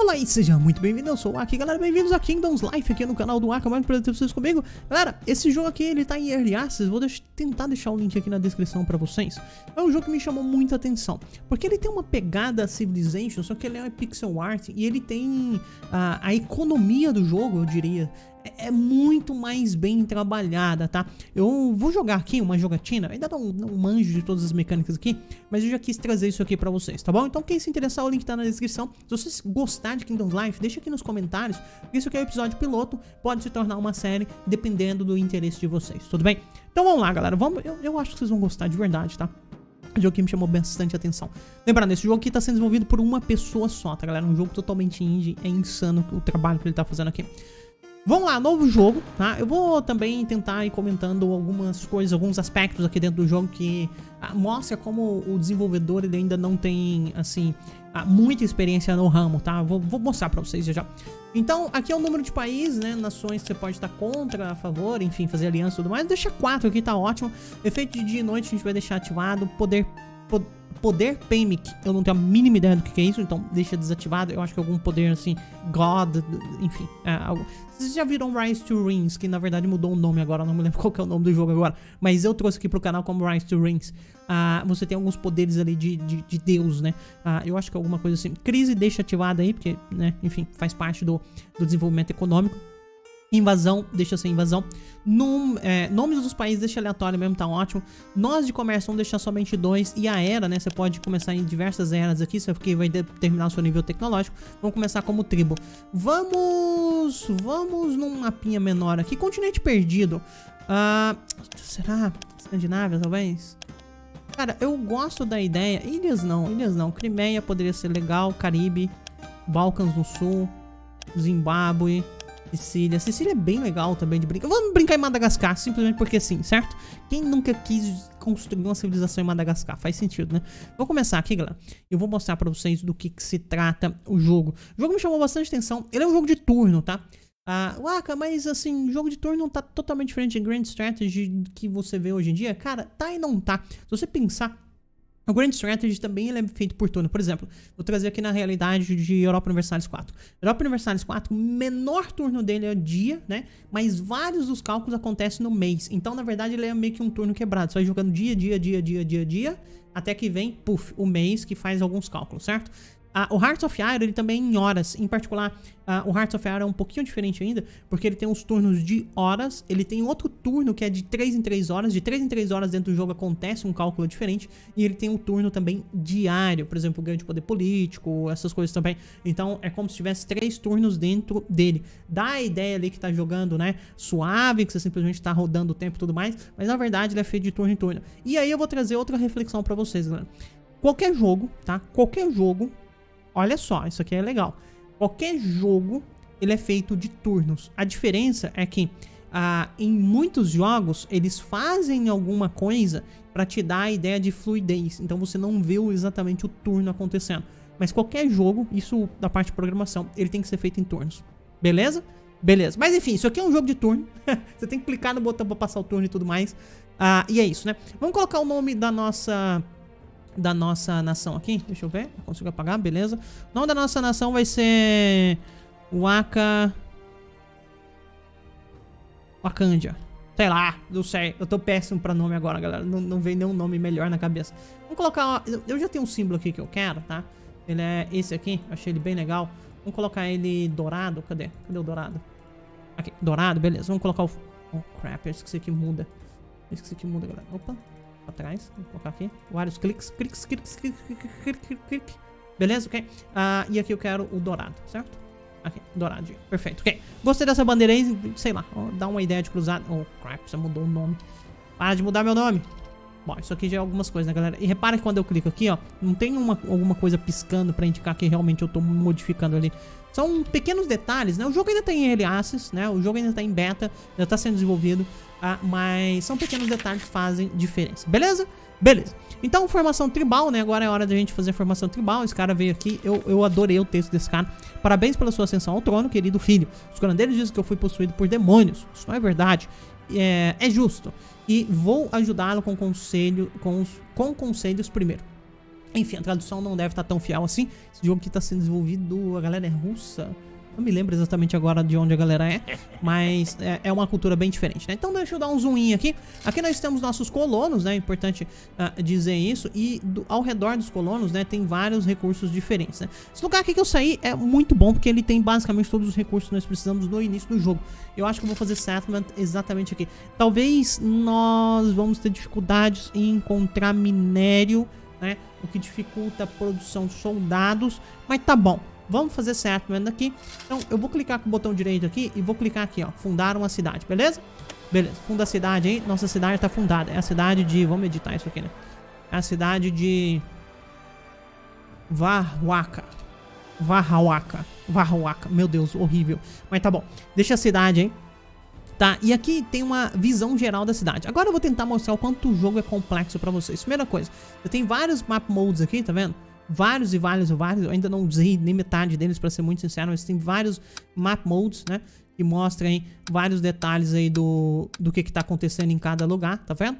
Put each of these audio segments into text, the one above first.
Olá e seja muito bem-vindo, eu sou o Aki, galera, bem-vindos a Kingdoms Life aqui no canal do Aki, mais um prazer ter vocês comigo Galera, esse jogo aqui, ele tá em Early Access, vou deixar, tentar deixar o link aqui na descrição pra vocês É um jogo que me chamou muita atenção, porque ele tem uma pegada Civilization, só que ele é pixel art e ele tem a, ah, a economia do jogo, eu diria é, é muito mais bem trabalhada, tá? Eu vou jogar aqui uma jogatina, ainda não, não manjo de todas as mecânicas aqui, mas eu já quis trazer isso aqui pra vocês, tá bom? Então quem se interessar, o link tá na descrição. Se vocês gostar de Kingdom Life, deixa aqui nos comentários, porque isso aqui é um episódio piloto, pode se tornar uma série, dependendo do interesse de vocês, tudo bem? Então vamos lá, galera, vamos, eu, eu acho que vocês vão gostar de verdade, tá? Um jogo que me chamou bastante atenção. Lembrando, esse jogo aqui está sendo desenvolvido por uma pessoa só, tá galera? Um jogo totalmente indie, é insano o trabalho que ele está fazendo aqui. Vamos lá, novo jogo, tá? Eu vou também tentar ir comentando algumas coisas, alguns aspectos aqui dentro do jogo que ah, mostra como o desenvolvedor ele ainda não tem, assim, ah, muita experiência no ramo, tá? Vou, vou mostrar pra vocês já já. Então, aqui é o número de países, né? Nações que você pode estar contra, a favor, enfim, fazer aliança e tudo mais. Deixa 4 aqui, tá ótimo. Efeito de dia e noite a gente vai deixar ativado. Poder Poder Pemic, eu não tenho a mínima ideia do que é isso, então deixa desativado. Eu acho que algum poder assim, God, enfim. É, algo. Vocês já viram Rise to Rings, que na verdade mudou o nome agora, não me lembro qual é o nome do jogo agora. Mas eu trouxe aqui pro canal como Rise to Rings. Ah, você tem alguns poderes ali de, de, de Deus, né? Ah, eu acho que é alguma coisa assim. Crise deixa ativada aí, porque, né, enfim, faz parte do, do desenvolvimento econômico. Invasão, deixa ser invasão. Num, é, nomes dos países, deixa aleatório mesmo, tá ótimo. Nós de comércio, vamos deixar somente dois. E a era, né? Você pode começar em diversas eras aqui, só que vai determinar o seu nível tecnológico. Vamos começar como tribo. Vamos. Vamos num mapinha menor aqui. Continente perdido. Uh, será? Escandinávia, talvez? Cara, eu gosto da ideia. Ilhas não, ilhas não. Crimeia poderia ser legal. Caribe, Balcãs do Sul, Zimbábue. Sicília. Sicília é bem legal também de brincar. Vamos brincar em Madagascar, simplesmente porque sim, certo? Quem nunca quis construir uma civilização em Madagascar? Faz sentido, né? Vou começar aqui, galera. Eu vou mostrar pra vocês do que, que se trata o jogo. O jogo me chamou bastante atenção. Ele é um jogo de turno, tá? Ah, Waka, mas assim, jogo de turno não tá totalmente diferente de é Grand Strategy que você vê hoje em dia? Cara, tá e não tá. Se você pensar, o Grand Strategy também é feito por turno. Por exemplo, vou trazer aqui na realidade de Europa Universalis 4. Europa Universalis 4, o menor turno dele é dia, né? Mas vários dos cálculos acontecem no mês. Então, na verdade, ele é meio que um turno quebrado. Você vai jogando dia, dia, dia, dia, dia, dia, até que vem, puf, o mês que faz alguns cálculos, certo? Ah, o Hearts of Iron, ele também é em horas. Em particular, ah, o Hearts of Iron é um pouquinho diferente ainda, porque ele tem uns turnos de horas. Ele tem outro turno que é de 3 em 3 horas. De 3 em 3 horas dentro do jogo acontece um cálculo diferente. E ele tem um turno também diário. Por exemplo, ganho de poder político, essas coisas também. Então, é como se tivesse 3 turnos dentro dele. Dá a ideia ali que tá jogando, né, suave, que você simplesmente tá rodando o tempo e tudo mais. Mas, na verdade, ele é feito de turno em turno. E aí eu vou trazer outra reflexão para vocês, galera. Qualquer jogo, tá? Qualquer jogo Olha só, isso aqui é legal. Qualquer jogo, ele é feito de turnos. A diferença é que ah, em muitos jogos, eles fazem alguma coisa para te dar a ideia de fluidez. Então você não vê exatamente o turno acontecendo. Mas qualquer jogo, isso da parte de programação, ele tem que ser feito em turnos. Beleza? Beleza. Mas enfim, isso aqui é um jogo de turno. você tem que clicar no botão para passar o turno e tudo mais. Ah, e é isso, né? Vamos colocar o nome da nossa da nossa nação aqui. Deixa eu ver. Eu consigo apagar, beleza. O nome da nossa nação vai ser... Waka... Wakandia. Sei lá, não sei. Eu tô péssimo pra nome agora, galera. Não, não vem nenhum nome melhor na cabeça. Vamos colocar... Eu já tenho um símbolo aqui que eu quero, tá? Ele é esse aqui. Achei ele bem legal. Vamos colocar ele dourado. Cadê? Cadê o dourado? Aqui, dourado, beleza. Vamos colocar o... Oh, crap. Eu esqueci que muda. Eu esqueci que muda, galera. Opa pra trás. Vou colocar aqui. Vários cliques, cliques, cliques, cliques, cliques, cliques, Beleza, ok? Ah, e aqui eu quero o dourado, certo? Aqui, douradinho. Perfeito, ok. Gostei dessa bandeira aí, sei lá, ó, dá uma ideia de cruzada. Oh, crap, você mudou o nome. Para de mudar meu nome. Bom, isso aqui já é algumas coisas, né, galera? E repara que quando eu clico aqui, ó, não tem uma, alguma coisa piscando pra indicar que realmente eu tô modificando ali são pequenos detalhes, né? O jogo ainda tem tá early access, né? O jogo ainda tá em beta, ainda tá sendo desenvolvido. Ah, mas são pequenos detalhes que fazem diferença, beleza? Beleza. Então, formação tribal, né? Agora é hora da gente fazer formação tribal. Esse cara veio aqui, eu, eu adorei o texto desse cara. Parabéns pela sua ascensão ao trono, querido filho. Os curandeiros dizem que eu fui possuído por demônios. Isso não é verdade. É, é justo. E vou ajudá-lo com conselho, com, com conselhos primeiro. Enfim, a tradução não deve estar tá tão fiel assim. Esse jogo que está sendo desenvolvido, a galera é russa. Não me lembro exatamente agora de onde a galera é, mas é, é uma cultura bem diferente, né? Então deixa eu dar um zoom aqui. Aqui nós temos nossos colonos, né? É importante uh, dizer isso. E do, ao redor dos colonos, né? Tem vários recursos diferentes, né? Esse lugar aqui que eu saí é muito bom, porque ele tem basicamente todos os recursos que nós precisamos no início do jogo. Eu acho que eu vou fazer settlement exatamente aqui. Talvez nós vamos ter dificuldades em encontrar minério né? O que dificulta a produção de soldados. Mas tá bom. Vamos fazer settlement aqui. Então, eu vou clicar com o botão direito aqui e vou clicar aqui, ó. Fundar uma cidade, beleza? Beleza. Funda a cidade aí. Nossa cidade tá fundada. É a cidade de... Vamos editar isso aqui, né? É a cidade de... Varhuaca. Varhuaca. Varhuaca. Meu Deus, horrível. Mas tá bom. Deixa a cidade, hein? tá? E aqui tem uma visão geral da cidade. Agora eu vou tentar mostrar o quanto o jogo é complexo pra vocês. Primeira coisa, eu tenho vários map modes aqui, tá vendo? Vários e vários e vários, eu ainda não usei nem metade deles pra ser muito sincero, mas tem vários map modes, né? Que mostram vários detalhes aí do, do que que tá acontecendo em cada lugar, tá vendo?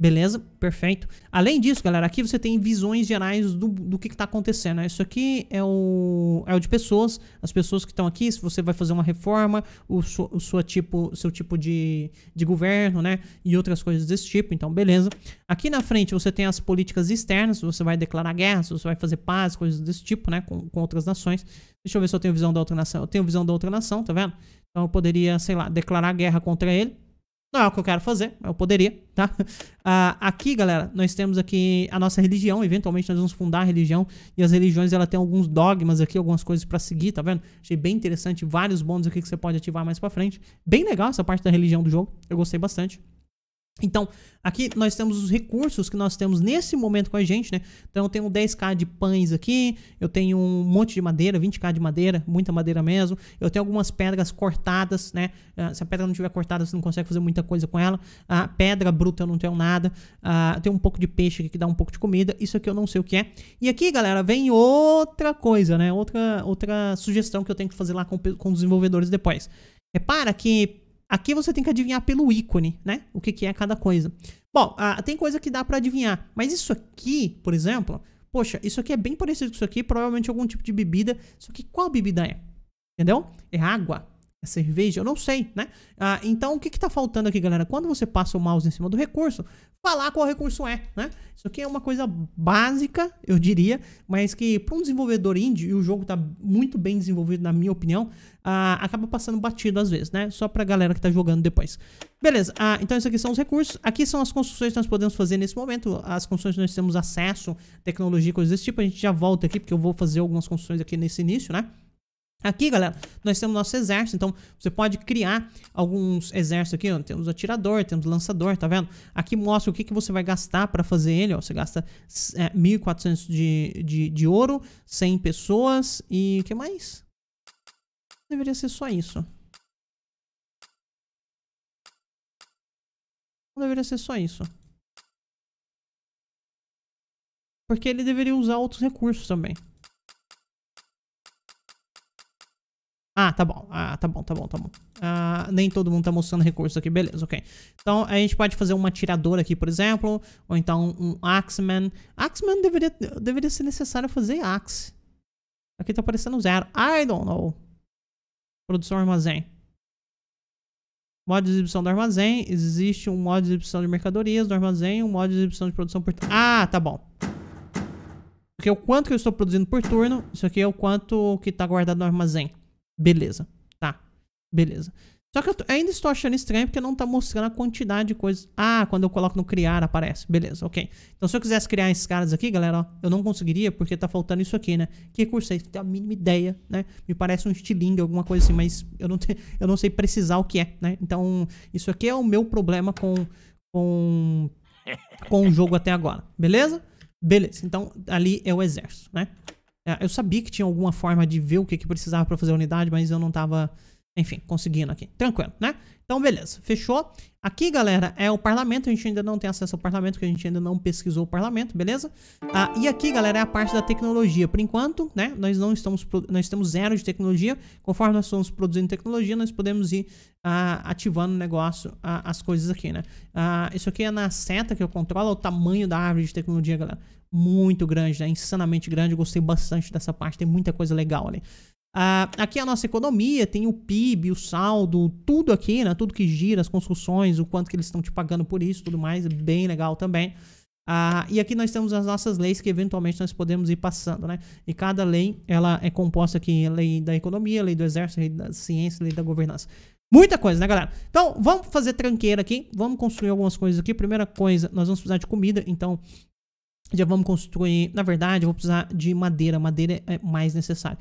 Beleza? Perfeito. Além disso, galera, aqui você tem visões gerais do, do que está acontecendo. Né? Isso aqui é o, é o de pessoas. As pessoas que estão aqui, se você vai fazer uma reforma, o, su, o sua tipo, seu tipo de, de governo, né? E outras coisas desse tipo. Então, beleza. Aqui na frente você tem as políticas externas. Você vai declarar guerra, você vai fazer paz, coisas desse tipo, né? Com, com outras nações. Deixa eu ver se eu tenho visão da outra nação. Eu tenho visão da outra nação, tá vendo? Então eu poderia, sei lá, declarar guerra contra ele. Não é o que eu quero fazer, eu poderia, tá? Uh, aqui, galera, nós temos aqui a nossa religião. Eventualmente nós vamos fundar a religião. E as religiões, ela tem alguns dogmas aqui, algumas coisas para seguir, tá vendo? Achei bem interessante. Vários bônus aqui que você pode ativar mais pra frente. Bem legal essa parte da religião do jogo. Eu gostei bastante. Então, aqui nós temos os recursos que nós temos nesse momento com a gente, né? Então, eu tenho 10k de pães aqui, eu tenho um monte de madeira, 20k de madeira, muita madeira mesmo. Eu tenho algumas pedras cortadas, né? Ah, se a pedra não tiver cortada, você não consegue fazer muita coisa com ela. A pedra bruta eu não tenho nada. a ah, eu tenho um pouco de peixe aqui que dá um pouco de comida. Isso aqui eu não sei o que é. E aqui, galera, vem outra coisa, né? Outra, outra sugestão que eu tenho que fazer lá com, com os desenvolvedores depois. Repara que Aqui você tem que adivinhar pelo ícone, né? O que, que é cada coisa. Bom, ah, tem coisa que dá para adivinhar, mas isso aqui, por exemplo, poxa, isso aqui é bem parecido com isso aqui, provavelmente algum tipo de bebida, só que qual bebida é? Entendeu? É água. É cerveja? Eu não sei, né? Ah, então, o que está faltando aqui, galera? Quando você passa o mouse em cima do recurso, falar qual recurso é, né? Isso aqui é uma coisa básica, eu diria, mas que para um desenvolvedor indie, e o jogo está muito bem desenvolvido, na minha opinião, ah, acaba passando batido às vezes, né? Só para a galera que está jogando depois. Beleza, ah, então isso aqui são os recursos. Aqui são as construções que nós podemos fazer nesse momento, as construções que nós temos acesso, tecnologia, coisas desse tipo. A gente já volta aqui, porque eu vou fazer algumas construções aqui nesse início, né? Aqui, galera, nós temos nosso exército, então você pode criar alguns exércitos aqui, ó. temos atirador, temos lançador, tá vendo? Aqui mostra o que, que você vai gastar para fazer ele, ó. você gasta é, 1.400 de, de, de ouro, 100 pessoas e o que mais? Deveria ser só isso. Não deveria ser só isso. Porque ele deveria usar outros recursos também. Ah, tá bom. Ah, tá bom, tá bom, tá bom. Ah, nem todo mundo tá mostrando recursos aqui. Beleza, ok. Então, a gente pode fazer um atirador aqui, por exemplo. Ou então um Axeman. Axeman deveria, deveria ser necessário fazer Axe. Aqui tá aparecendo zero. I don't know. Produção armazém. Modo de exibição do armazém. Existe um modo de exibição de mercadorias do armazém. Um modo de exibição de produção por... Ah, tá bom. Porque é o quanto que eu estou produzindo por turno, isso aqui é o quanto que tá guardado no armazém. Beleza. Tá. Beleza. Só que eu ainda estou achando estranho porque não está mostrando a quantidade de coisas. Ah, quando eu coloco no criar aparece. Beleza, ok. Então se eu quisesse criar esses caras aqui, galera, ó, eu não conseguiria porque está faltando isso aqui, né? Que recurso é esse? Tenho a mínima ideia, né? Me parece um estilingue, alguma coisa assim, mas eu não, te, eu não sei precisar o que é, né? Então isso aqui é o meu problema com, com, com o jogo até agora, beleza? Beleza, então ali é o exército, né? É, eu sabia que tinha alguma forma de ver o que, que precisava para fazer a unidade, mas eu não estava, enfim, conseguindo aqui. Tranquilo, né? Então, beleza, fechou. Aqui, galera, é o parlamento. A gente ainda não tem acesso ao parlamento, porque a gente ainda não pesquisou o parlamento, beleza? Ah, e aqui, galera, é a parte da tecnologia. Por enquanto, né? Nós não estamos, nós temos zero de tecnologia. Conforme nós estamos produzindo tecnologia, nós podemos ir ah, ativando o negócio, ah, as coisas aqui, né? Ah, isso aqui é na seta que eu controlo é o tamanho da árvore de tecnologia, galera muito grande, né? Insanamente grande. Eu gostei bastante dessa parte, tem muita coisa legal ali. Uh, aqui é a nossa economia, tem o PIB, o saldo, tudo aqui, né? Tudo que gira, as construções, o quanto que eles estão te pagando por isso, tudo mais, bem legal também. Uh, e aqui nós temos as nossas leis que eventualmente nós podemos ir passando, né? E cada lei, ela é composta aqui, lei da economia, lei do exército, lei da ciência, lei da governança. Muita coisa, né, galera? Então, vamos fazer tranqueira aqui, vamos construir algumas coisas aqui. Primeira coisa, nós vamos precisar de comida, então já vamos construir... Na verdade, eu vou precisar de madeira. Madeira é mais necessário.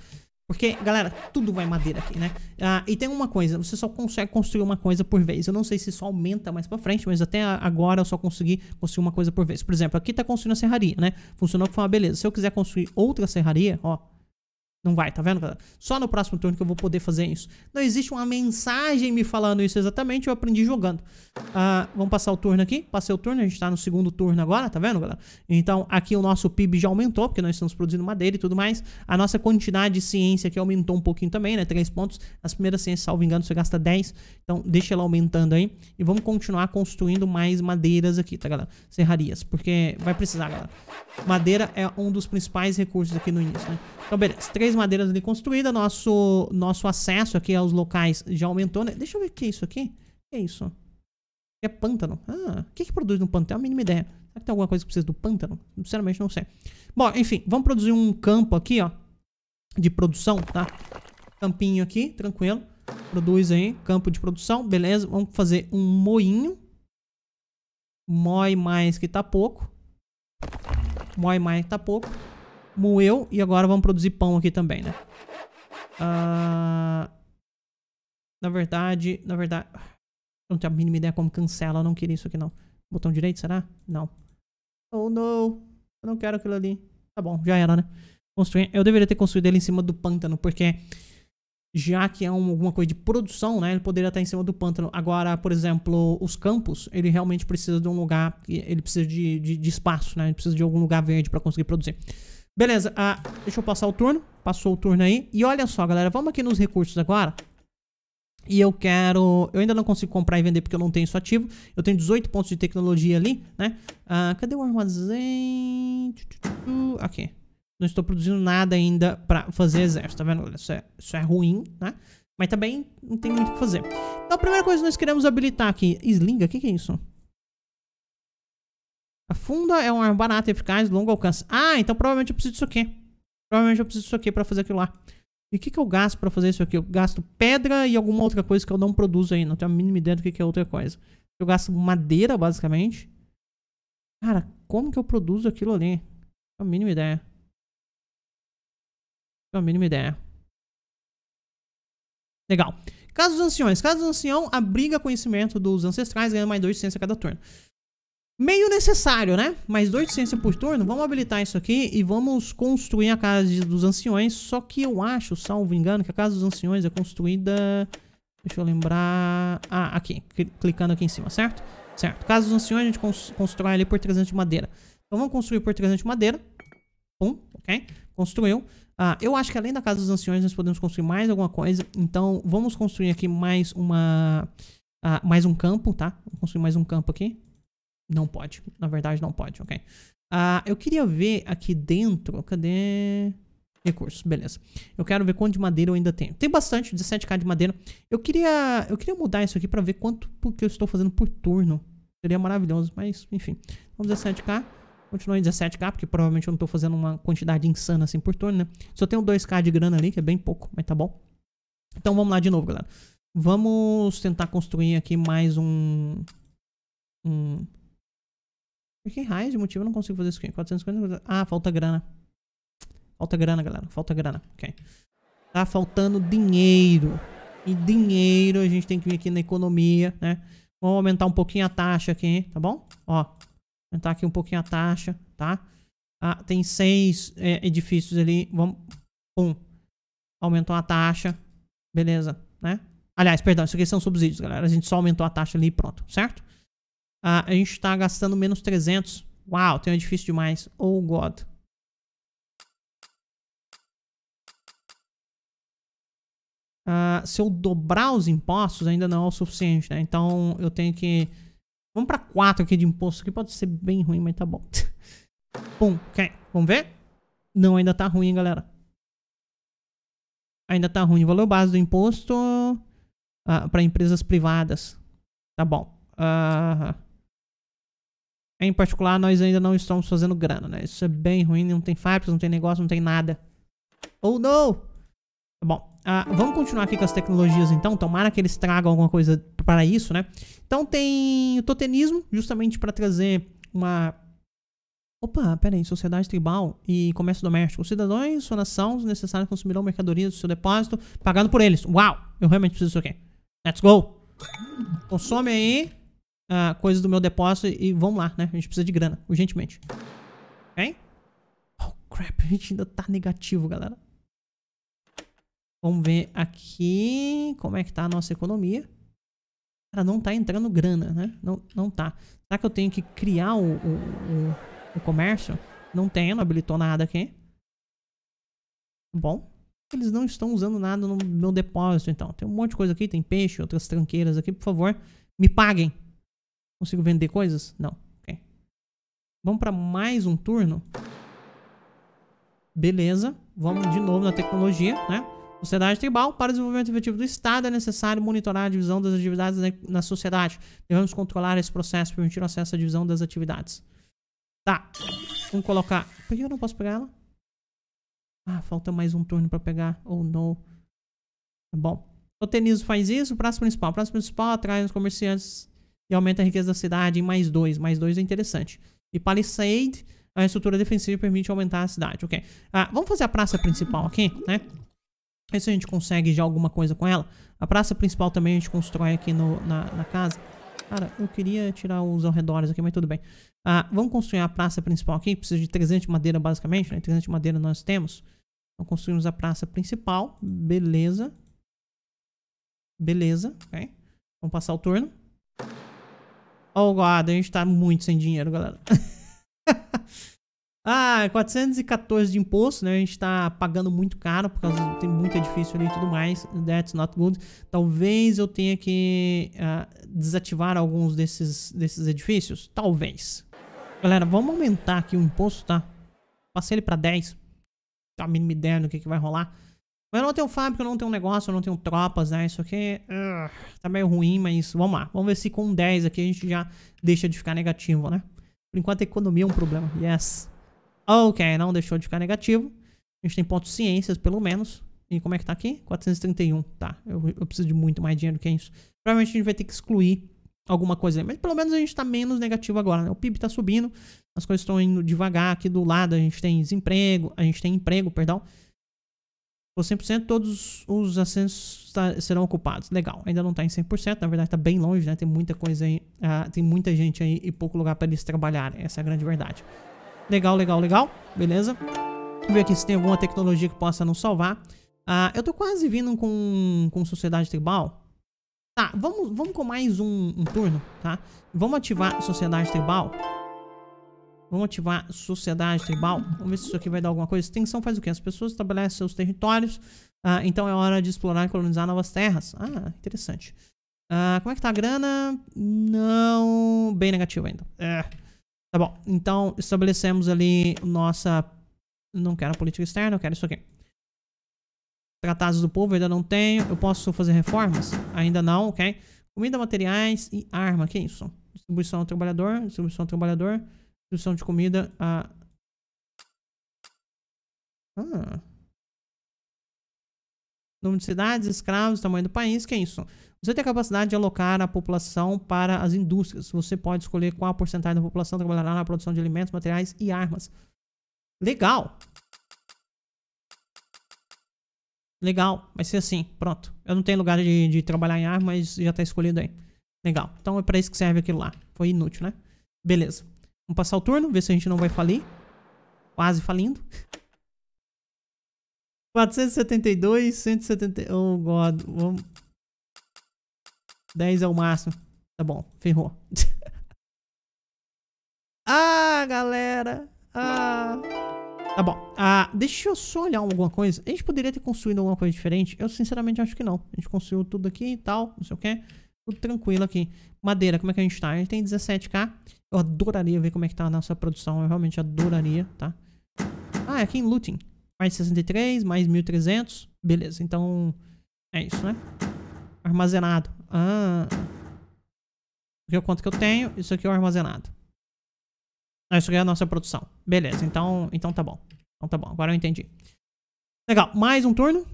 Porque, galera, tudo vai madeira aqui, né? Ah, e tem uma coisa, você só consegue construir uma coisa por vez. Eu não sei se isso aumenta mais pra frente, mas até agora eu só consegui construir uma coisa por vez. Por exemplo, aqui tá construindo a serraria, né? Funcionou que foi uma beleza. Se eu quiser construir outra serraria, ó, não vai, tá vendo, galera? Só no próximo turno que eu vou poder fazer isso. Não existe uma mensagem me falando isso exatamente, eu aprendi jogando. Ah, vamos passar o turno aqui. Passei o turno, a gente tá no segundo turno agora, tá vendo, galera? Então, aqui o nosso PIB já aumentou, porque nós estamos produzindo madeira e tudo mais. A nossa quantidade de ciência aqui aumentou um pouquinho também, né? 3 pontos. As primeiras ciências, salvo engano, você gasta 10. Então, deixa ela aumentando aí. E vamos continuar construindo mais madeiras aqui, tá, galera? Serrarias, porque vai precisar, galera. Madeira é um dos principais recursos aqui no início, né? Então, beleza. 3 três madeiras ali construídas. Nosso, nosso acesso aqui aos locais já aumentou, né? Deixa eu ver o que é isso aqui. O que é isso? É pântano. Ah, o que, é que produz no pântano? É a mínima ideia. Será que tem alguma coisa que precisa do pântano? Sinceramente, não sei. Bom, enfim, vamos produzir um campo aqui, ó. De produção, tá? Campinho aqui, tranquilo. Produz aí, campo de produção, beleza. Vamos fazer um moinho. Moe mais que tá pouco. Moe mais que tá pouco moeu e agora vamos produzir pão aqui também, né? Uh, na verdade, na verdade... Eu não tenho a mínima ideia como cancela, eu não queria isso aqui não. Botão direito, será? Não. Oh, não. Eu não quero aquilo ali. Tá bom, já era, né? Construir... Eu deveria ter construído ele em cima do pântano, porque já que é um, alguma coisa de produção, né? Ele poderia estar em cima do pântano. Agora, por exemplo, os campos, ele realmente precisa de um lugar, ele precisa de, de, de espaço, né? Ele precisa de algum lugar verde para conseguir produzir. Beleza, ah, deixa eu passar o turno. Passou o turno aí. E olha só, galera, vamos aqui nos recursos agora. E eu quero... Eu ainda não consigo comprar e vender porque eu não tenho isso ativo. Eu tenho 18 pontos de tecnologia ali, né? Ah, cadê o armazém? Aqui. Não estou produzindo nada ainda pra fazer exército, tá vendo? Isso é, isso é ruim, né? Mas também não tem muito o que fazer. Então a primeira coisa que nós queremos habilitar aqui... Slinga, o que, que é isso? A funda é uma barata eficaz, longo alcance. Ah, então provavelmente eu preciso disso aqui. Provavelmente eu preciso disso aqui pra fazer aquilo lá. E o que, que eu gasto pra fazer isso aqui? Eu gasto pedra e alguma outra coisa que eu não produzo aí. Não tenho a mínima ideia do que, que é outra coisa. Eu gasto madeira, basicamente. Cara, como que eu produzo aquilo ali? Não tenho a mínima ideia. Não tenho a mínima ideia. Legal. Caso dos anciões. Caso ancião abriga conhecimento dos ancestrais, ganhando mais dois de ciência a cada turno meio necessário, né? Mais dois de ciência por turno. Vamos habilitar isso aqui e vamos construir a casa dos anciões. Só que eu acho, salvo engano, que a casa dos anciões é construída... Deixa eu lembrar... Ah, aqui. Clicando aqui em cima, certo? Certo. Casa dos anciões a gente constrói ali por 300 de madeira. Então vamos construir por 300 de madeira. Pum, ok? Construiu. Ah, eu acho que além da casa dos anciões nós podemos construir mais alguma coisa. Então vamos construir aqui mais uma... Ah, mais um campo, tá? Vamos construir mais um campo aqui. Não pode. Na verdade, não pode, ok. Ah, eu queria ver aqui dentro. Cadê? Recursos, beleza. Eu quero ver quanto de madeira eu ainda tenho. Tem bastante, 17k de madeira. Eu queria, eu queria mudar isso aqui pra ver quanto que eu estou fazendo por turno. Seria maravilhoso, mas enfim. Então 17k. Continuo em 17k, porque provavelmente eu não estou fazendo uma quantidade insana assim por turno, né? Só tenho 2k de grana ali, que é bem pouco, mas tá bom. Então vamos lá de novo, galera. Vamos tentar construir aqui mais um... Um... Fiquei que de motivo eu não consigo fazer isso aqui? 450... Ah, falta grana. Falta grana, galera. Falta grana. Ok. Tá faltando dinheiro. E dinheiro a gente tem que vir aqui na economia, né? Vamos aumentar um pouquinho a taxa aqui, tá bom? Ó, aumentar aqui um pouquinho a taxa, tá? Ah, tem seis é, edifícios ali. Vamos... Pum. Aumentou a taxa. Beleza, né? Aliás, perdão, isso aqui são subsídios, galera. A gente só aumentou a taxa ali e pronto, certo? Ah, a gente está gastando menos 300. Uau, tem um edifício demais. Oh, God. Ah, se eu dobrar os impostos, ainda não é o suficiente, né? Então, eu tenho que... Vamos para 4 aqui de imposto, que pode ser bem ruim, mas tá bom. Pum, ok. Vamos ver? Não, ainda tá ruim, galera. Ainda tá ruim. Valor base do imposto uh, ah, para empresas privadas. Tá bom. Uh, em particular, nós ainda não estamos fazendo grana, né? Isso é bem ruim, não tem fábricas, não tem negócio, não tem nada. Oh, não! Bom, uh, vamos continuar aqui com as tecnologias, então. Tomara que eles tragam alguma coisa para isso, né? Então tem o totenismo, justamente para trazer uma... Opa, pera aí, sociedade tribal e comércio doméstico. Os cidadãos, sua nação, necessários consumirão mercadorias do seu depósito, pagado por eles. Uau, eu realmente preciso disso aqui. Let's go! Consome aí, uh, coisas do meu depósito e vamos lá, né? A gente precisa de grana, urgentemente. Ok? Oh, crap, a gente ainda tá negativo, galera. Vamos ver aqui como é que tá a nossa economia. Cara, não tá entrando grana, né? Não, não tá. Será que eu tenho que criar o, o, o, o comércio? Não tem, não habilitou nada aqui. Bom, eles não estão usando nada no meu depósito, então. Tem um monte de coisa aqui, tem peixe, outras tranqueiras aqui. Por favor, me paguem. Consigo vender coisas? Não. Okay. Vamos para mais um turno. Beleza. Vamos de novo na tecnologia, né? Sociedade tribal, para o desenvolvimento efetivo do Estado, é necessário monitorar a divisão das atividades né, na sociedade. Devemos controlar esse processo, permitir o acesso à divisão das atividades. Tá. Vamos colocar... Por que eu não posso pegar ela? Ah, falta mais um turno para pegar. Oh, não. Tá bom. O Teniso faz isso. Praça principal. Praça principal atrai os comerciantes e aumenta a riqueza da cidade em mais dois. Mais dois é interessante. E Palisade, a estrutura defensiva permite aumentar a cidade. Ok. Ah, vamos fazer a praça principal aqui, né? Ver se a gente consegue já alguma coisa com ela. A praça principal também a gente constrói aqui no, na, na casa. Cara, eu queria tirar os arredores aqui, mas tudo bem. Ah, vamos construir a praça principal aqui. Precisa de 300 de madeira, basicamente, né? 300 de madeira nós temos. Então construímos a praça principal. Beleza. Beleza, ok. Vamos passar o turno. Oh, God, a gente tá muito sem dinheiro, galera. ah, 414 de imposto, né? A gente tá pagando muito caro por causa tem muito edifício ali e tudo mais. That's not good. Talvez eu tenha que uh, desativar alguns desses, desses edifícios. Talvez. Galera, vamos aumentar aqui o imposto, tá? Passei ele pra 10. Tá a mínima ideia do que, que vai rolar. Mas eu não tenho fábrica, eu não tenho negócio, eu não tenho tropas, né? Isso aqui uh, tá meio ruim, mas vamos lá. Vamos ver se com 10 aqui a gente já deixa de ficar negativo, né? Por enquanto a economia é um problema. Yes. Ok, não deixou de ficar negativo. A gente tem pontos ciências, pelo menos. E como é que tá aqui? 431. Tá, eu, eu preciso de muito mais dinheiro do que isso. Provavelmente a gente vai ter que excluir alguma coisa. Mas pelo menos a gente tá menos negativo agora, né? O PIB tá subindo, as coisas estão indo devagar. Aqui do lado a gente tem desemprego, a gente tem emprego, perdão. Por 100%, todos os assentos serão ocupados. Legal, ainda não está em 100%, na verdade está bem longe, né? Tem muita coisa aí, uh, tem muita gente aí e pouco lugar para eles trabalharem, essa é a grande verdade. Legal, legal, legal, beleza? Vamos ver aqui se tem alguma tecnologia que possa nos salvar. Uh, eu tô quase vindo com, com Sociedade Tribal. Tá, vamos, vamos com mais um, um turno, tá? Vamos ativar Sociedade Tribal. Vamos ativar sociedade tribal. Vamos ver se isso aqui vai dar alguma coisa. Extinção faz o quê? As pessoas estabelecem seus territórios. Ah, então é hora de explorar e colonizar novas terras. Ah, interessante. Ah, como é que tá a grana? Não... Bem negativo ainda. É. Tá bom. Então, estabelecemos ali nossa... Não quero a política externa, eu quero isso aqui. Tratados do povo, ainda não tenho. Eu posso fazer reformas? Ainda não, ok. Comida, materiais e arma. Que isso? Distribuição ao trabalhador, distribuição ao trabalhador... Produção de comida a... Ah. Número de cidades, escravos, tamanho do país, que é isso? Você tem a capacidade de alocar a população para as indústrias. Você pode escolher qual porcentagem da população trabalhará na produção de alimentos, materiais e armas. Legal! Legal, vai ser assim, pronto. Eu não tenho lugar de, de trabalhar em armas, mas já está escolhido aí. Legal, então é para isso que serve aquilo lá. Foi inútil, né? Beleza. Vamos passar o turno, ver se a gente não vai falir. Quase falindo. 472, 170... Oh, God. Vamos... 10 é o máximo. Tá bom, ferrou. ah, galera. Ah... Tá bom. Ah, deixa eu só olhar alguma coisa. A gente poderia ter construído alguma coisa diferente? Eu, sinceramente, acho que não. A gente construiu tudo aqui e tal, não sei o que. Tudo tranquilo aqui. Madeira, como é que a gente tá? A gente tem 17k. Eu adoraria ver como é que tá a nossa produção. Eu realmente adoraria, tá? Ah, é aqui em looting. Mais 63, mais 1300. Beleza, então... É isso, né? Armazenado. Ah... Aqui é o quanto que eu tenho. Isso aqui é o armazenado. Ah, isso aqui é a nossa produção. Beleza, então, então tá bom. Então tá bom, agora eu entendi. Legal, mais um turno.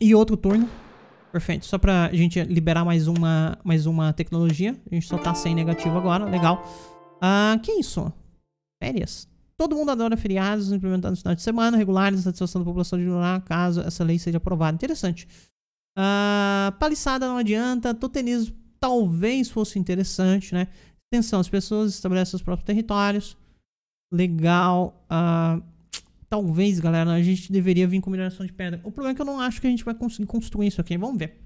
E outro turno. Perfeito, só pra gente liberar mais uma, mais uma tecnologia. A gente só tá sem negativo agora, legal. Ah, que isso? Férias. Todo mundo adora feriados implementados no final de semana, regulares, satisfação da população de lunar, caso essa lei seja aprovada. Interessante. Ah, paliçada não adianta, totenismo talvez fosse interessante, né? Extensão, as pessoas estabelecem seus próprios territórios. Legal. Ah talvez, galera, a gente deveria vir com mineração de pedra. O problema é que eu não acho que a gente vai conseguir construir isso aqui. Vamos ver.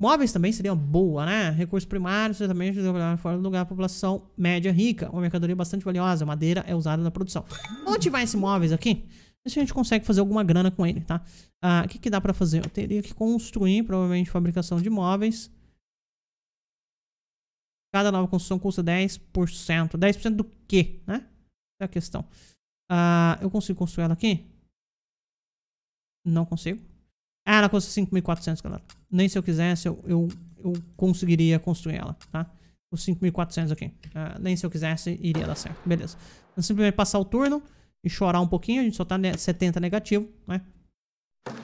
Móveis também seria boa, né? Recursos primários, certamente, fora do lugar, população média rica. Uma mercadoria bastante valiosa. Madeira é usada na produção. Vamos ativar esses móveis aqui. Ver se a gente consegue fazer alguma grana com ele, tá? Ah, o ah, que, que dá pra fazer? Eu teria que construir, provavelmente, fabricação de móveis. Cada nova construção custa 10%. 10% do quê, né? É a questão. Ah, eu consigo construir ela aqui? Não consigo. Ah, ela custa 5.400, galera. Nem se eu quisesse, eu, eu, eu conseguiria construir ela, tá? Os 5.400 aqui. Uh, nem se eu quisesse, iria dar certo. Beleza. Então, simplesmente passar o turno e chorar um pouquinho. A gente só tá 70 negativo, né?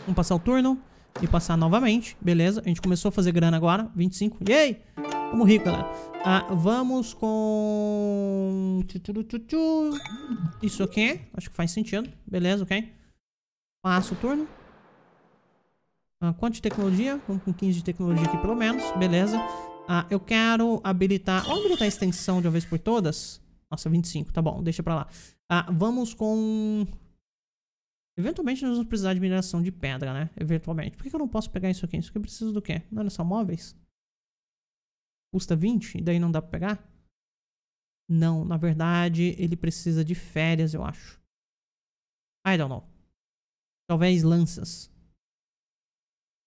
Vamos passar o turno e passar novamente. Beleza. A gente começou a fazer grana agora. 25. Yay! Vamos rir, galera. Ah, vamos com... Isso aqui. Acho que faz sentido. Beleza, ok. Passa o turno. Ah, quanto de tecnologia? Vamos com 15 de tecnologia aqui, pelo menos. Beleza. Ah, eu quero habilitar... Vamos habilitar a extensão de uma vez por todas? Nossa, 25. Tá bom, deixa pra lá. Ah, vamos com... Eventualmente nós vamos precisar de mineração de pedra, né? Eventualmente. Por que, eu não posso pegar isso aqui? Isso aqui precisa preciso do quê? Não é só móveis? custa 20 e daí não dá pra pegar? Não, na verdade ele precisa de férias, eu acho. I don't know. Talvez lanças.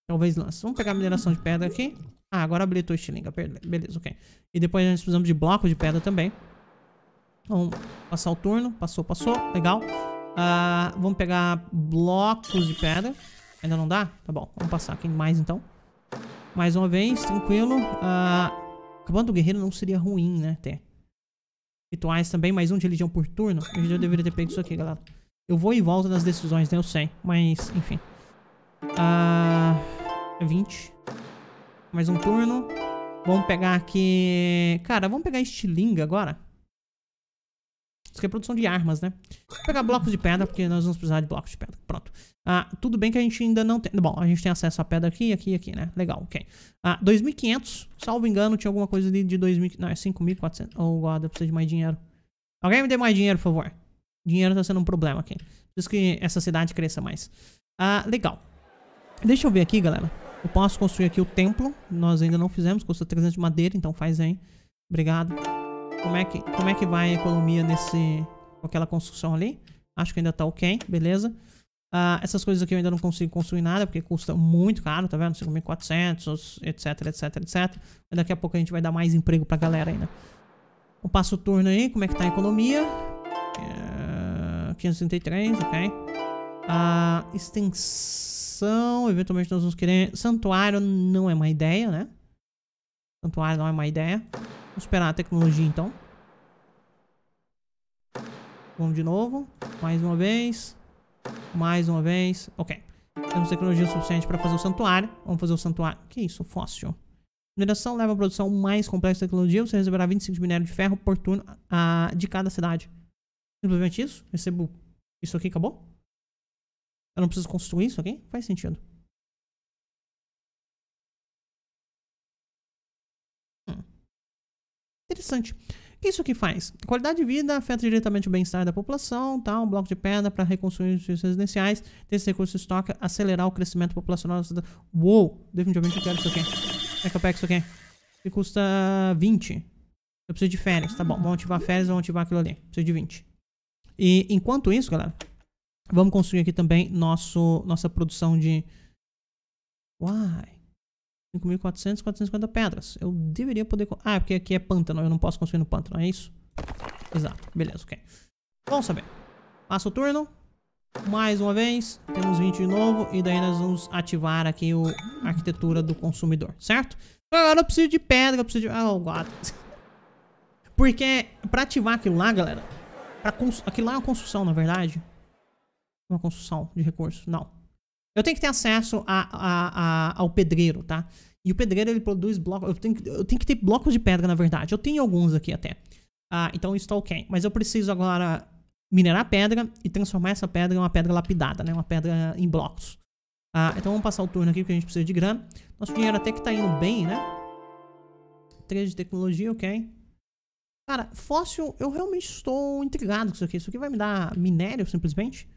Talvez lanças. Vamos pegar a mineração de pedra aqui. Ah, agora habilitou estilinga. Beleza, ok. E depois nós precisamos de bloco de pedra também. Vamos passar o turno. Passou, passou. Legal. Uh, vamos pegar blocos de pedra. Ainda não dá? Tá bom. Vamos passar aqui mais então. Mais uma vez, tranquilo. Uh, Acabando o guerreiro não seria ruim, né? Até. Rituais também, mais um de religião por turno. Eu já deveria ter pego isso aqui, galera. Eu vou e volto nas decisões, né? Eu sei. Mas, enfim. Ah, 20. Mais um turno. Vamos pegar aqui... Cara, vamos pegar estilinga agora. Isso aqui é produção de armas, né? Vou pegar blocos de pedra, porque nós vamos precisar de blocos de pedra. Pronto. Ah, tudo bem que a gente ainda não tem... Bom, a gente tem acesso à pedra aqui, aqui e aqui, né? Legal, ok. Ah, 2.500. Salvo engano, tinha alguma coisa ali de 2.000... Não, é 5.400. Oh, guarda, precisa de mais dinheiro. Alguém me dê mais dinheiro, por favor. Dinheiro tá sendo um problema aqui. Preciso que essa cidade cresça mais. Ah, legal. Deixa eu ver aqui, galera. Eu posso construir aqui o templo. Nós ainda não fizemos. Custa 300 de madeira, então faz aí. Obrigado como é que, como é que vai a economia nesse, com aquela construção ali. Acho que ainda tá ok, beleza. Uh, essas coisas aqui eu ainda não consigo construir nada, porque custa muito caro, tá vendo? 5.400, etc, etc, etc. Mas daqui a pouco a gente vai dar mais emprego pra galera ainda. Eu passo o turno aí, como é que tá a economia? É, uh, 533, ok. Uh, extensão, eventualmente nós vamos querer... Santuário não é uma ideia, né? Santuário não é uma ideia. Vamos esperar a tecnologia, então. Vamos de novo. Mais uma vez. Mais uma vez. Ok. Temos tecnologia suficiente para fazer o santuário. Vamos fazer o santuário. Que isso? Fóssil. Mineração leva à produção mais complexa de tecnologia. Você receberá 25 de minério de ferro por turno a, de cada cidade. Simplesmente isso. Recebo isso aqui, acabou? Eu não preciso construir isso aqui? Faz sentido. Interessante. Isso que faz? Qualidade de vida afeta diretamente o bem-estar da população, tá? um bloco de pedra para reconstruir os residenciais, ter esse recurso de estoque, acelerar o crescimento populacional. Uou, definitivamente eu quero isso aqui. É que eu pego isso aqui. Que custa 20. Eu preciso de férias, tá bom. Vamos ativar férias, vamos ativar aquilo ali. Preciso de 20. E enquanto isso, galera, vamos construir aqui também nosso, nossa produção de... Uai. 5.400, 450 pedras. Eu deveria poder... Ah, é porque aqui é pântano, eu não posso construir no pântano, é isso? Exato, beleza, ok. Vamos saber. Passa o turno. Mais uma vez, temos 20 de novo e daí nós vamos ativar aqui o, a arquitetura do consumidor, certo? Agora eu preciso de pedra, eu preciso de... Ah, oh, God. Porque pra ativar aquilo lá, galera, pra cons... aquilo lá é uma construção, na verdade. Uma construção de recursos, não. Eu tenho que ter acesso a, a, a, ao pedreiro, tá? E o pedreiro, ele produz blocos... Eu tenho, eu tenho que ter blocos de pedra, na verdade. Eu tenho alguns aqui até. Ah, então isso tá ok. Mas eu preciso agora minerar pedra e transformar essa pedra em uma pedra lapidada, né? Uma pedra em blocos. Ah, então vamos passar o turno aqui, porque a gente precisa de grana. Nosso dinheiro até que tá indo bem, né? Três de tecnologia, ok. Cara, fóssil, eu realmente estou intrigado com isso aqui. Isso aqui vai me dar minério, simplesmente?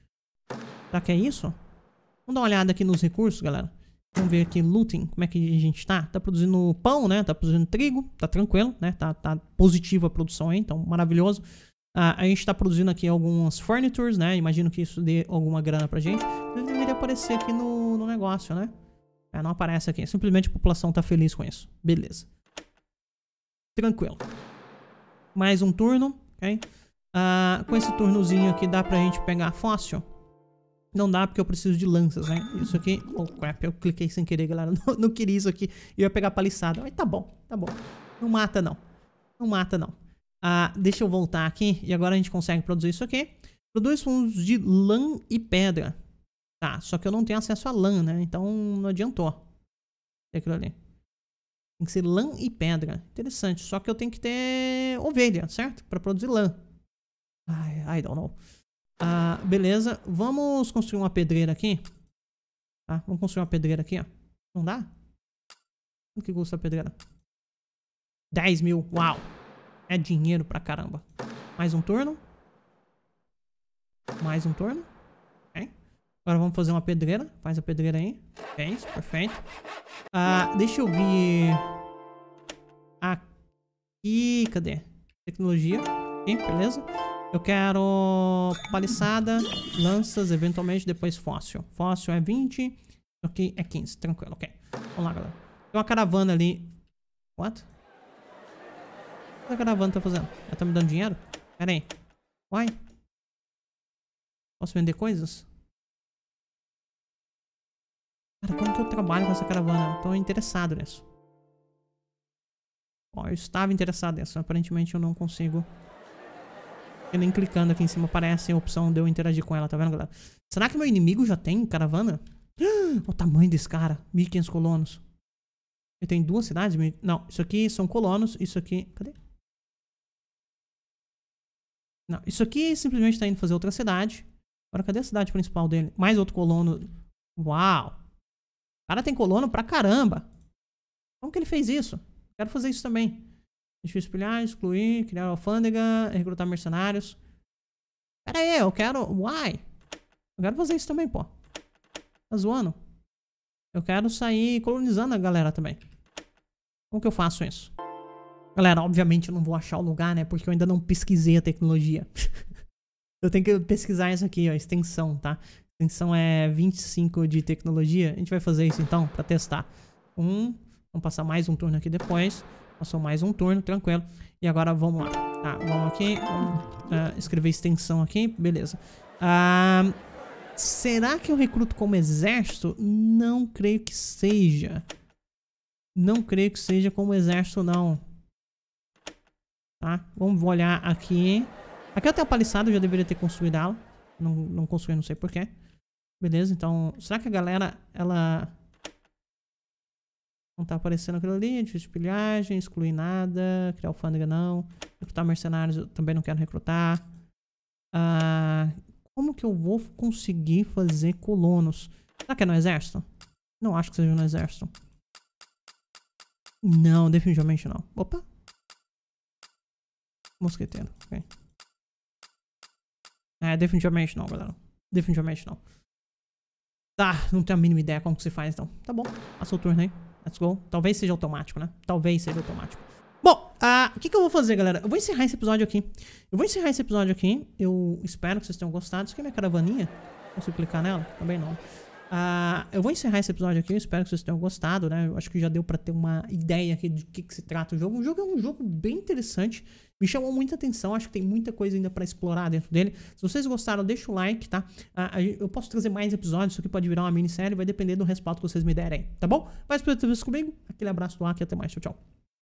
Será que é isso? Vamos dar uma olhada aqui nos recursos, galera. Vamos ver aqui looting, como é que a gente tá. Tá produzindo pão, né? Tá produzindo trigo, tá tranquilo, né? Tá, tá positiva a produção aí, então maravilhoso. Ah, a gente tá produzindo aqui algumas furnitures, né? Imagino que isso dê alguma grana pra gente. Ele deveria aparecer aqui no, no negócio, né? É, não aparece aqui. Simplesmente a população tá feliz com isso. Beleza. Tranquilo. Mais um turno, ok? Ah, com esse turnozinho aqui dá pra gente pegar fóssil. Não dá porque eu preciso de lanças, né? Isso aqui... Oh, crap, eu cliquei sem querer, galera. Não, não queria isso aqui. Eu ia pegar paliçada. Mas tá bom, tá bom. Não mata, não. Não mata, não. Ah, deixa eu voltar aqui. E agora a gente consegue produzir isso aqui. Produz fundos de lã e pedra. Tá, só que eu não tenho acesso a lã, né? Então não adiantou. É aquilo ali. Tem que ser lã e pedra. Interessante. Só que eu tenho que ter ovelha, certo? Para produzir lã. Ai, I don't know. Ah, beleza. Vamos construir uma pedreira aqui. Tá? Vamos construir uma pedreira aqui, ó. Não dá? Quanto que custa a pedreira? 10 mil. Uau. É dinheiro pra caramba. Mais um turno. Mais um turno. Ok. Agora vamos fazer uma pedreira. Faz a pedreira aí. É isso, Perfeito. Ah, deixa eu vir... Aqui. Cadê? Tecnologia. Aqui, beleza. Eu quero paliçada, lanças, eventualmente, depois fóssil. Fóssil é 20, aqui é 15, tranquilo, ok. Vamos lá, galera. Tem uma caravana ali. What? O que a caravana tá fazendo? Ela tá me dando dinheiro? Pera aí. Uai? Posso vender coisas? Cara, como que eu trabalho com essa caravana? tô interessado nisso. Ó, eu estava interessado nisso. Aparentemente eu não consigo nem clicando aqui em cima aparece a opção de eu interagir com ela, tá vendo, galera? Será que meu inimigo já tem caravana? Olha o tamanho desse cara, 1500 colonos. Ele tem duas cidades? Não, isso aqui são colonos, isso aqui... Cadê? Não, isso aqui simplesmente tá indo fazer outra cidade. Agora, cadê a cidade principal dele? Mais outro colono. Uau! O cara tem colono pra caramba. Como que ele fez isso? Quero fazer isso também espelhar, excluir, criar alfândega, recrutar mercenários. Pera aí, eu quero... Why? Eu quero fazer isso também, pô. Tá zoando? Eu quero sair colonizando a galera também. Como que eu faço isso? Galera, obviamente eu não vou achar o lugar, né? Porque eu ainda não pesquisei a tecnologia. eu tenho que pesquisar isso aqui, ó. Extensão, tá? Extensão é 25 de tecnologia. A gente vai fazer isso então, pra testar. Um. Vamos passar mais um turno aqui depois. Passou mais um turno, tranquilo. E agora vamos lá. Tá, vamos aqui. Vamos uh, escrever extensão aqui. Beleza. Uh, será que eu recruto como exército? Não creio que seja. Não creio que seja como exército, não. Tá? Vamos olhar aqui. Aqui eu tenho a paliçada, eu já deveria ter construído ela. Não, não construí, não sei porquê. Beleza, então... Será que a galera, ela... Não tá aparecendo aquilo ali, é difícil de pilhagem, excluir nada, criar alfândega não. Recrutar mercenários, eu também não quero recrutar. Ah, como que eu vou conseguir fazer colonos? Será que é no exército? Não acho que seja no exército. Não, definitivamente não. Opa! Mosqueteiro, ok. É, definitivamente não, galera. Definitivamente não. Tá, não tenho a mínima ideia como que se faz, então. Tá bom, passou o turno aí. Let's go. Talvez seja automático, né? Talvez seja automático. Bom, uh, o que, que eu vou fazer, galera? Eu vou encerrar esse episódio aqui. Eu vou encerrar esse episódio aqui. Eu espero que vocês tenham gostado. Isso aqui é minha caravaninha. Posso clicar nela? Também não. Uh, eu vou encerrar esse episódio aqui, espero que vocês tenham gostado, né? Eu acho que já deu para ter uma ideia aqui do que, que, se trata o jogo. O jogo é um jogo bem interessante, me chamou muita atenção, acho que tem muita coisa ainda para explorar dentro dele. Se vocês gostaram, deixa o like, tá? Uh, eu posso trazer mais episódios, isso aqui pode virar uma minissérie, vai depender do respaldo que vocês me derem, tá bom? Mais pra vocês comigo, aquele abraço do ar e até mais, tchau, tchau.